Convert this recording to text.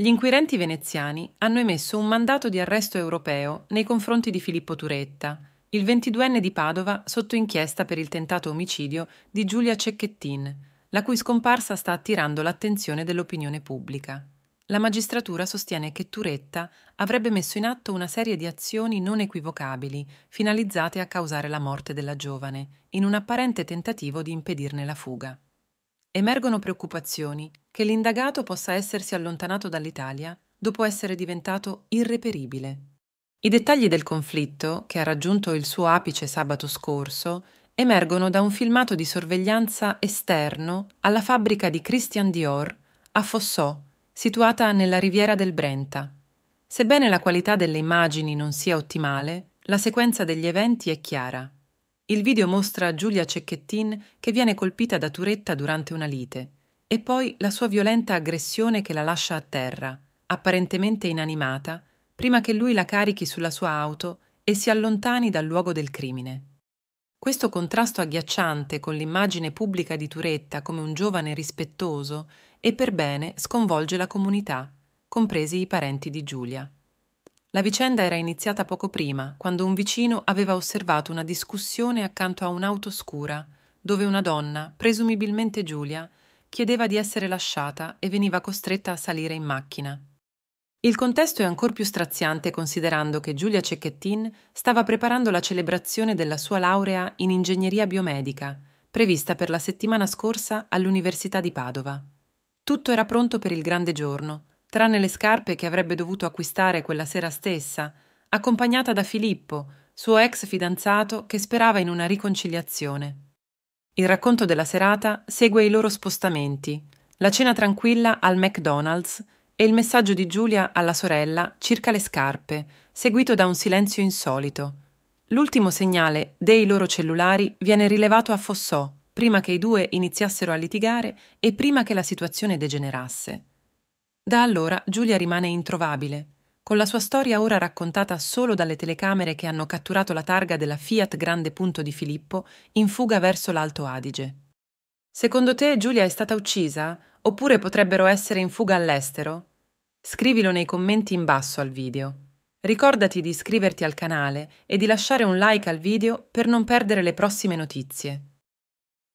Gli inquirenti veneziani hanno emesso un mandato di arresto europeo nei confronti di Filippo Turetta, il 22enne di Padova sotto inchiesta per il tentato omicidio di Giulia Cecchettin, la cui scomparsa sta attirando l'attenzione dell'opinione pubblica. La magistratura sostiene che Turetta avrebbe messo in atto una serie di azioni non equivocabili finalizzate a causare la morte della giovane, in un apparente tentativo di impedirne la fuga. Emergono preoccupazioni che l'indagato possa essersi allontanato dall'Italia dopo essere diventato irreperibile. I dettagli del conflitto, che ha raggiunto il suo apice sabato scorso, emergono da un filmato di sorveglianza esterno alla fabbrica di Christian Dior a Fossò, situata nella riviera del Brenta. Sebbene la qualità delle immagini non sia ottimale, la sequenza degli eventi è chiara. Il video mostra Giulia Cecchettin che viene colpita da Turetta durante una lite e poi la sua violenta aggressione che la lascia a terra, apparentemente inanimata, prima che lui la carichi sulla sua auto e si allontani dal luogo del crimine. Questo contrasto agghiacciante con l'immagine pubblica di Turetta come un giovane rispettoso e per bene sconvolge la comunità, compresi i parenti di Giulia. La vicenda era iniziata poco prima, quando un vicino aveva osservato una discussione accanto a un'auto scura, dove una donna, presumibilmente Giulia, chiedeva di essere lasciata e veniva costretta a salire in macchina. Il contesto è ancora più straziante considerando che Giulia Cecchettin stava preparando la celebrazione della sua laurea in ingegneria biomedica, prevista per la settimana scorsa all'Università di Padova. Tutto era pronto per il grande giorno, tranne le scarpe che avrebbe dovuto acquistare quella sera stessa, accompagnata da Filippo, suo ex fidanzato che sperava in una riconciliazione. Il racconto della serata segue i loro spostamenti, la cena tranquilla al McDonald's e il messaggio di Giulia alla sorella circa le scarpe, seguito da un silenzio insolito. L'ultimo segnale dei loro cellulari viene rilevato a Fossò, prima che i due iniziassero a litigare e prima che la situazione degenerasse. Da allora Giulia rimane introvabile con la sua storia ora raccontata solo dalle telecamere che hanno catturato la targa della Fiat Grande Punto di Filippo in fuga verso l'Alto Adige. Secondo te Giulia è stata uccisa? Oppure potrebbero essere in fuga all'estero? Scrivilo nei commenti in basso al video. Ricordati di iscriverti al canale e di lasciare un like al video per non perdere le prossime notizie.